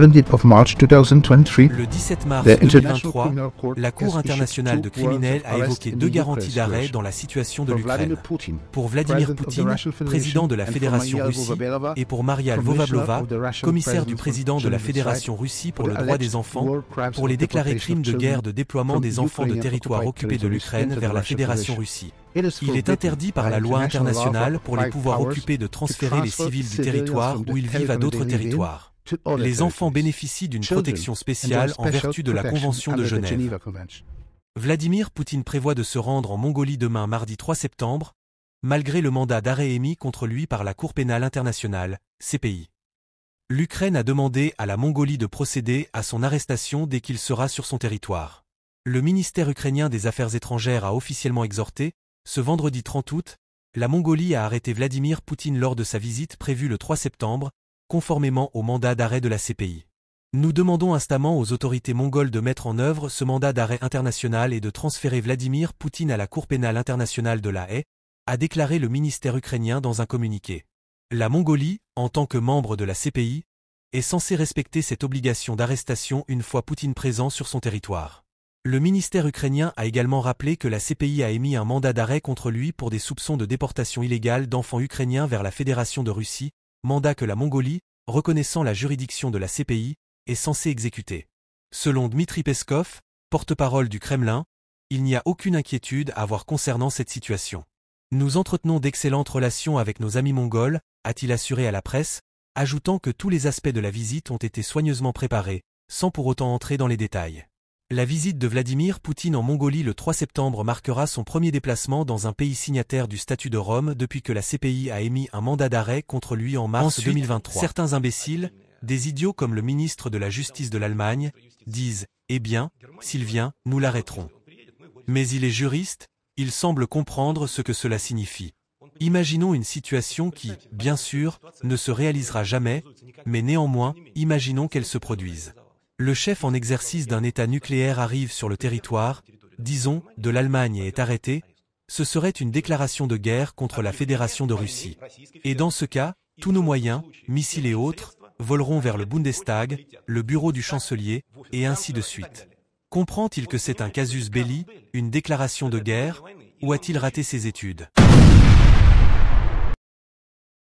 le 17 mars 2023, la Cour internationale de criminels a évoqué deux garanties d'arrêt dans la situation de l'Ukraine. Pour Vladimir Poutine, président de la Fédération Russie, et pour Maria Lvovablova, commissaire du président de la Fédération Russie pour le droit des enfants, pour les déclarer crimes de guerre de déploiement des enfants de territoires occupés de l'Ukraine vers la Fédération Russie. Il est interdit par la loi internationale pour les pouvoirs occupés de transférer les civils du territoire où ils vivent à d'autres territoires. Les enfants bénéficient d'une protection spéciale en vertu de la Convention de Genève. Vladimir Poutine prévoit de se rendre en Mongolie demain mardi 3 septembre, malgré le mandat d'arrêt émis contre lui par la Cour pénale internationale, CPI. L'Ukraine a demandé à la Mongolie de procéder à son arrestation dès qu'il sera sur son territoire. Le ministère ukrainien des Affaires étrangères a officiellement exhorté, ce vendredi 30 août, la Mongolie a arrêté Vladimir Poutine lors de sa visite prévue le 3 septembre, conformément au mandat d'arrêt de la CPI. Nous demandons instamment aux autorités mongoles de mettre en œuvre ce mandat d'arrêt international et de transférer Vladimir Poutine à la Cour pénale internationale de la haie, a déclaré le ministère ukrainien dans un communiqué. La Mongolie, en tant que membre de la CPI, est censée respecter cette obligation d'arrestation une fois Poutine présent sur son territoire. Le ministère ukrainien a également rappelé que la CPI a émis un mandat d'arrêt contre lui pour des soupçons de déportation illégale d'enfants ukrainiens vers la Fédération de Russie, mandat que la Mongolie, reconnaissant la juridiction de la CPI, est censée exécuter. Selon Dmitri Peskov, porte-parole du Kremlin, il n'y a aucune inquiétude à avoir concernant cette situation. Nous entretenons d'excellentes relations avec nos amis mongols, a-t-il assuré à la presse, ajoutant que tous les aspects de la visite ont été soigneusement préparés, sans pour autant entrer dans les détails. La visite de Vladimir Poutine en Mongolie le 3 septembre marquera son premier déplacement dans un pays signataire du statut de Rome depuis que la CPI a émis un mandat d'arrêt contre lui en mars 2023. Certains imbéciles, des idiots comme le ministre de la Justice de l'Allemagne, disent « Eh bien, s'il vient, nous l'arrêterons ». Mais il est juriste, il semble comprendre ce que cela signifie. Imaginons une situation qui, bien sûr, ne se réalisera jamais, mais néanmoins, imaginons qu'elle se produise. Le chef en exercice d'un État nucléaire arrive sur le territoire, disons, de l'Allemagne et est arrêté, ce serait une déclaration de guerre contre la Fédération de Russie. Et dans ce cas, tous nos moyens, missiles et autres, voleront vers le Bundestag, le bureau du chancelier, et ainsi de suite. Comprend-il que c'est un casus belli, une déclaration de guerre, ou a-t-il raté ses études